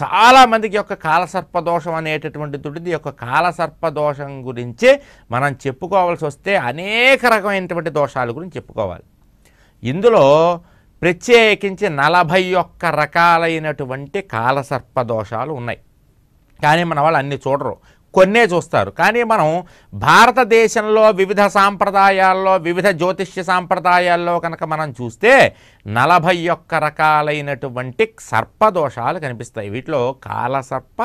చాలామందికి యొక్క కాలసర్పదోషం అనేటటువంటిది ఉంటుంది యొక్క కాలసర్పదోషం గురించి మనం చెప్పుకోవాల్సి వస్తే అనేక రకమైనటువంటి దోషాల గురించి చెప్పుకోవాలి ఇందులో ప్రత్యేకించి నలభై ఒక్క రకాలైనటువంటి కాలసర్పదోషాలు ఉన్నాయి కానీ మన వాళ్ళు అన్ని చూడరు కొన్నే చూస్తారు కానీ మనం భారతదేశంలో వివిధ సాంప్రదాయాల్లో వివిధ జ్యోతిష్య సాంప్రదాయాల్లో కనుక మనం చూస్తే నలభై ఒక్క రకాలైనటువంటి సర్పదోషాలు కనిపిస్తాయి వీటిలో కాలసర్ప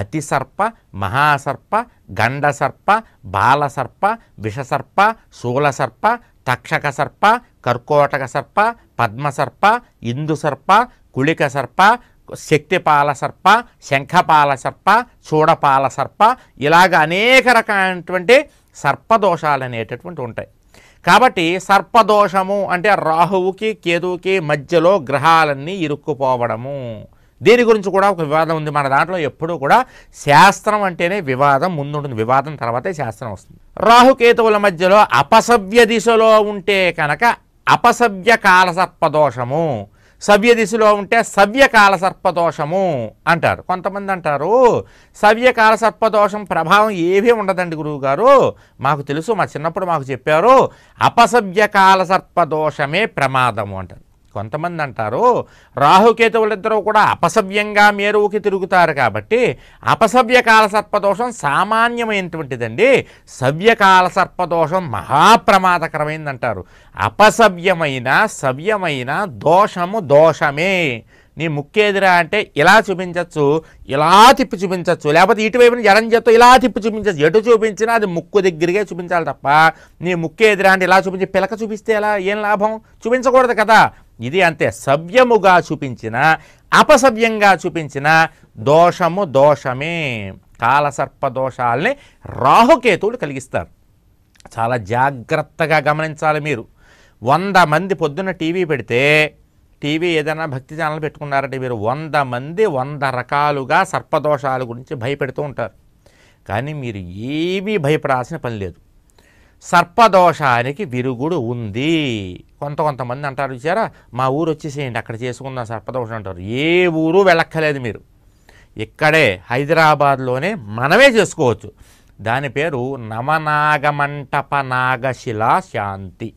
అతిసర్ప మహాసర్ప గండసర్ప బాలసర్ప విషసర్ప శూలసర్ప తక్షక సర్ప కర్కోటక సర్ప పద్మసర్ప ఇందుసర్ప కుళిక సర్ప శక్తిపాల సర్ప శంఖపాల సర్ప చూడపాల సర్ప ఇలాగ అనేక రకమైనటువంటి సర్పదోషాలు అనేటటువంటి ఉంటాయి కాబట్టి సర్పదోషము అంటే రాహువుకి కేతువుకి మధ్యలో గ్రహాలన్నీ ఇరుక్కుపోవడము దీని గురించి కూడా ఒక వివాదం ఉంది మన దాంట్లో ఎప్పుడూ కూడా శాస్త్రం అంటేనే వివాదం ముందుంటుంది వివాదం తర్వాతే శాస్త్రం వస్తుంది రాహుకేతువుల మధ్యలో అపసవ్య దిశలో ఉంటే కనుక అపసవ్య సర్పదోషము సవ్య దిశలో ఉంటే సవ్యకాల సర్పదోషము అంటారు కొంతమంది అంటారు సవ్యకాల సర్పదోషం ప్రభావం ఏమీ ఉండదండి గురువుగారు మాకు తెలుసు మా చిన్నప్పుడు మాకు చెప్పారు అపసవ్యకాల సర్పదోషమే ప్రమాదము అంటారు కొంతమంది అంటారు రాహుకేతువులిద్దరూ కూడా అపసవ్యంగా మేరువుకి తిరుగుతారు కాబట్టి అపసవ్యకాల సర్పదోషం సామాన్యమైనటువంటిదండి సవ్యకాల సర్పదోషం అంటారు అపసవ్యమైన సవ్యమైన దోషము దోషమే నీ ముక్కేదిరా అంటే ఇలా చూపించవచ్చు ఇలా తిప్పి చూపించవచ్చు లేకపోతే ఇటువైపున చేత్తో ఇలా తిప్పి చూపించచ్చు ఎటు చూపించినా అది ముక్కు దగ్గరికే చూపించాలి తప్ప నీ ముక్కేదిరా అంటే ఇలా చూపించి పిలక చూపిస్తే ఎలా ఏం లాభం చూపించకూడదు కదా ఇది అంతే సవ్యముగా చూపించిన అపసవ్యంగా చూపించిన దోషము దోషమే కాలసర్ప దోషాలని రాహుకేతువులు కలిగిస్తారు చాలా జాగ్రత్తగా గమనించాలి మీరు వంద మంది పొద్దున్న టీవీ పెడితే టీవీ ఏదైనా భక్తి ఛానల్ పెట్టుకున్నారంటే మీరు వంద మంది వంద రకాలుగా సర్పదోషాల గురించి భయపెడుతూ ఉంటారు కానీ మీరు ఏమీ భయపడాల్సిన పని లేదు సర్పదోషానికి విరుగుడు ఉంది కొంత కొంతమంది అంటారు చూసారా మా ఊరు వచ్చేసేయండి అక్కడ చేసుకున్న సర్పదోషం అంటారు ఏ ఊరు వెళ్ళక్కలేదు మీరు ఇక్కడే హైదరాబాద్లోనే మనమే చేసుకోవచ్చు దాని పేరు నవనాగమంటప నాగశిలా శాంతి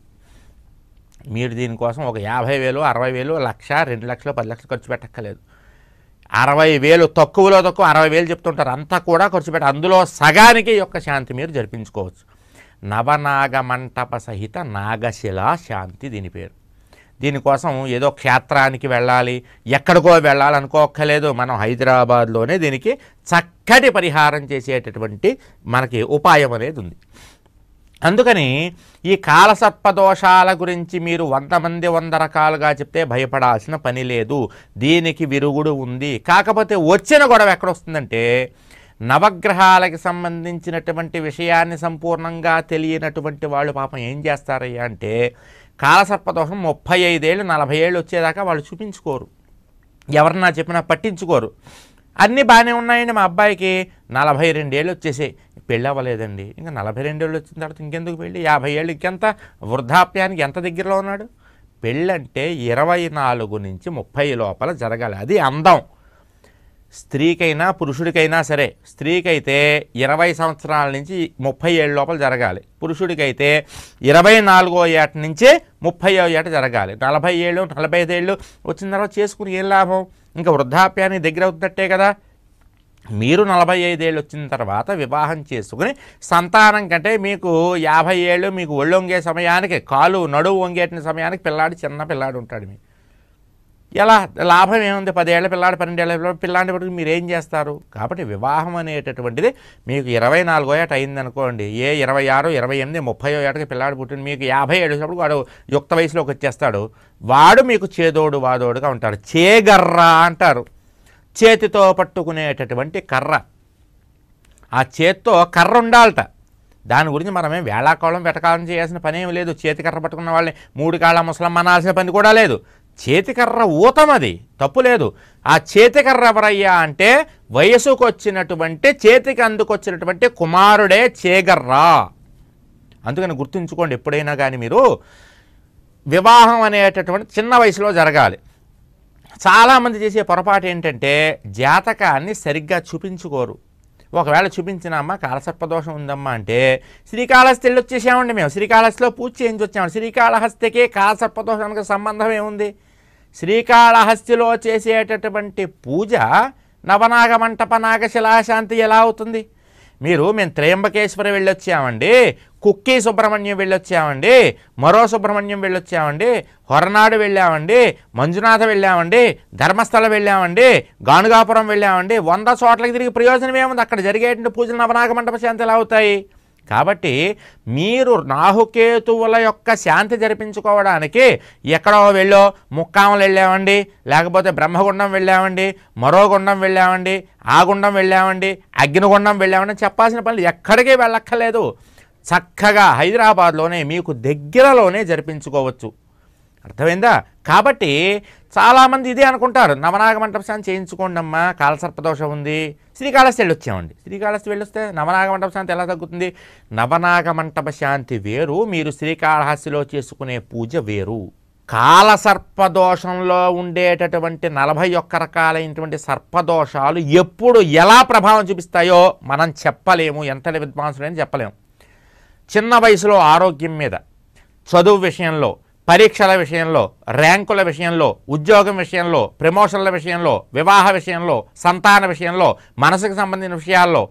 మీరు దీనికోసం ఒక యాభై వేలు అరవై వేలు లక్ష రెండు లక్షలు పది లక్షలు ఖర్చు పెట్టక్కలేదు అరవై వేలు తక్కువలో తక్కువ అరవై వేలు చెప్తుంటారు అంతా కూడా ఖర్చు పెట్టి అందులో సగానికి యొక్క శాంతి మీరు జరిపించుకోవచ్చు నవనాగ మంటప సహిత నాగశిలా శాంతి దీని పేరు దీనికోసం ఏదో క్షేత్రానికి వెళ్ళాలి ఎక్కడికో వెళ్ళాలనుకోక్కర్లేదు మనం హైదరాబాద్లోనే దీనికి చక్కటి పరిహారం చేసేటటువంటి మనకి ఉపాయం అనేది ఉంది అందుకని ఈ దోషాల గురించి మీరు వంద మంది వంద రకాలుగా చెప్తే భయపడాల్సిన పని లేదు దీనికి విరుగుడు ఉంది కాకపోతే వచ్చిన గొడవ ఎక్కడొస్తుందంటే నవగ్రహాలకి సంబంధించినటువంటి విషయాన్ని సంపూర్ణంగా తెలియనటువంటి వాళ్ళు పాపం ఏం చేస్తారయ్యా అంటే కాలసర్పదోషం ముప్పై ఐదేళ్ళు నలభై ఏళ్ళు వచ్చేదాకా వాళ్ళు చూపించుకోరు ఎవరన్నా చెప్పినా పట్టించుకోరు అన్నీ బాగానే ఉన్నాయండి మా అబ్బాయికి నలభై రెండేళ్ళు వచ్చేసాయి పెళ్ళి అవ్వలేదండి ఇంకా నలభై రెండేళ్ళు వచ్చిన తర్వాత ఇంకెందుకు పెళ్ళి యాభై ఏళ్ళు ఇంకెంత వృద్ధాప్యానికి ఎంత దగ్గరలో ఉన్నాడు పెళ్ళంటే ఇరవై నాలుగు నుంచి ముప్పై లోపల జరగాలి అది అందం స్త్రీకైనా పురుషుడికైనా సరే స్త్రీకైతే ఇరవై సంవత్సరాల నుంచి ముప్పై ఏళ్ళ లోపల జరగాలి పురుషుడికైతే ఇరవై నాలుగో ఏట నుంచే ముప్పై ఏట జరగాలి నలభై ఏళ్ళు నలభై ఐదేళ్ళు వచ్చిన తర్వాత చేసుకుని ఏం లాభం ఇంకా వృద్ధాప్యానికి దగ్గర అవుతున్నట్టే కదా మీరు నలభై ఐదేళ్ళు వచ్చిన తర్వాత వివాహం చేసుకుని సంతానం కంటే మీకు యాభై ఏళ్ళు మీకు ఒళ్ళు వంగే సమయానికి కాలు నడువు వంగేటిన సమయానికి పిల్లాడు చిన్న పిల్లాడు ఉంటాడు మీకు ఎలా లాభం ఏముంది పదేళ్ల పిల్లాడు పన్నెండేళ్ల పిల్లాడు పిల్లాంటి పట్టుకు మీరు ఏం చేస్తారు కాబట్టి వివాహం అనేటటువంటిది మీకు ఇరవై నాలుగో ఏట అయిందనుకోండి ఏ ఇరవై ఆరు ఇరవై ఎనిమిది ముప్పయో ఏటకి పిల్లాడు పుట్టింది మీకు యాభై ఏడుసినప్పుడు వాడు యుక్త వయసులోకి వచ్చేస్తాడు వాడు మీకు చేదోడు వాదోడుగా ఉంటాడు చేగర్ర అంటారు చేతితో పట్టుకునేటటువంటి కర్ర ఆ చేత్తో కర్ర ఉండాలట దాని గురించి మనమేం వేళాకాలం వెటకాలం చేయాల్సిన పని ఏమి లేదు చేతికర్ర పట్టుకున్న వాళ్ళని మూడు కాళ్ళ ముసలం అనాల్సిన పని కూడా లేదు చేతికర్ర ఊతమది తప్పు లేదు ఆ చేతికర్ర ఎవరయ్యా అంటే వయసుకు వచ్చినటువంటి చేతికి అందుకొచ్చినటువంటి కుమారుడే చేగర్రా అందుకని గుర్తుంచుకోండి ఎప్పుడైనా కానీ మీరు వివాహం అనేటటువంటి చిన్న వయసులో జరగాలి చాలామంది చేసే పొరపాటు ఏంటంటే జాతకాన్ని సరిగ్గా చూపించుకోరు ఒకవేళ చూపించిన అమ్మ కాలసర్పదోషం ఉందమ్మా అంటే శ్రీకాళహస్తి వెళ్ళి వచ్చేసామండి మేము శ్రీకాళహస్తిలో పూజ చేయించి వచ్చాము శ్రీకాళహస్తికి కాలసర్పదోషానికి సంబంధం ఏముంది శ్రీకాళహస్తిలో చేసేటటువంటి పూజ నవనాగ మంటప నాగశిలాశాంతి ఎలా అవుతుంది మీరు మేము త్రయంబకేశ్వరం వెళ్ళొచ్చామండి కుక్కి సుబ్రహ్మణ్యం వెళ్ళొచ్చామండి మరో సుబ్రహ్మణ్యం వెళ్ళొచ్చామండి హొరనాడు వెళ్ళామండి మంజునాథ వెళ్ళామండి ధర్మస్థలం వెళ్ళామండి గానుగాపురం వెళ్ళామండి వంద చోట్లకి తిరిగి ప్రయోజనం ఏముంది అక్కడ జరిగేటువంటి పూజలు నవనాగ మంటప శాంతి ఎలా అవుతాయి కాబట్టి మీరు రాహుకేతువుల యొక్క శాంతి జరిపించుకోవడానికి ఎక్కడో వెళ్ళో ముక్కాములు వెళ్ళామండి లేకపోతే బ్రహ్మగుండం వెళ్ళామండి మరో గుండం వెళ్ళామండి ఆ గుండం వెళ్ళామండి అగ్నిగుండం వెళ్ళామని చెప్పాల్సిన పనులు ఎక్కడికి వెళ్ళక్కర్లేదు చక్కగా హైదరాబాద్లోనే మీకు దగ్గరలోనే జరిపించుకోవచ్చు అర్థమైందా కాబట్టి చాలామంది ఇదే అనుకుంటారు స్నానం చేయించుకోండి అమ్మా కాలసర్పదోషం ఉంది శ్రీకాళహస్తి వెళ్ళొచ్చామండి శ్రీకాళహస్తి వెళ్ళొస్తే నవనాగమంటప శాంతి ఎలా తగ్గుతుంది నవనాగమంటప శాంతి వేరు మీరు శ్రీకాళహస్తిలో చేసుకునే పూజ వేరు కాలసర్పదోషంలో ఉండేటటువంటి నలభై ఒక్క రకాలైనటువంటి సర్పదోషాలు ఎప్పుడు ఎలా ప్రభావం చూపిస్తాయో మనం చెప్పలేము ఎంతటి విద్వాంసులైనా చెప్పలేము చిన్న వయసులో ఆరోగ్యం మీద చదువు విషయంలో పరీక్షల విషయంలో ర్యాంకుల విషయంలో ఉద్యోగం విషయంలో ప్రమోషన్ల విషయంలో వివాహ విషయంలో సంతాన విషయంలో మనసుకు సంబంధించిన విషయాల్లో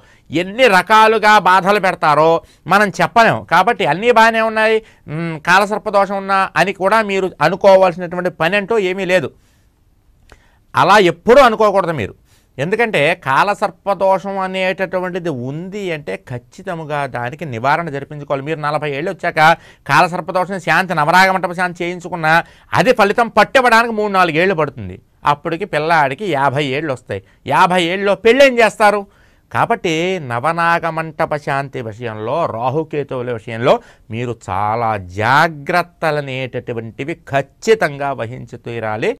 ఎన్ని రకాలుగా బాధలు పెడతారో మనం చెప్పలేము కాబట్టి అన్నీ బాగానే ఉన్నాయి కాలసర్పదోషం ఉన్నా అని కూడా మీరు అనుకోవాల్సినటువంటి పని అంటూ ఏమీ లేదు అలా ఎప్పుడూ అనుకోకూడదు మీరు ఎందుకంటే కాలసర్పదోషం అనేటటువంటిది ఉంది అంటే ఖచ్చితంగా దానికి నివారణ జరిపించుకోవాలి మీరు నలభై ఏళ్ళు వచ్చాక కాలసర్పదోషం శాంతి మంటప శాంతి చేయించుకున్నా అది ఫలితం పట్టివ్వడానికి మూడు నాలుగు ఏళ్ళు పడుతుంది అప్పటికి పిల్లాడికి యాభై ఏళ్ళు వస్తాయి యాభై ఏళ్ళలో పెళ్ళేం చేస్తారు కాబట్టి నవనాగమంటప శాంతి విషయంలో రాహుకేతువుల విషయంలో మీరు చాలా జాగ్రత్తలనేటటువంటివి ఖచ్చితంగా వహించి తీరాలి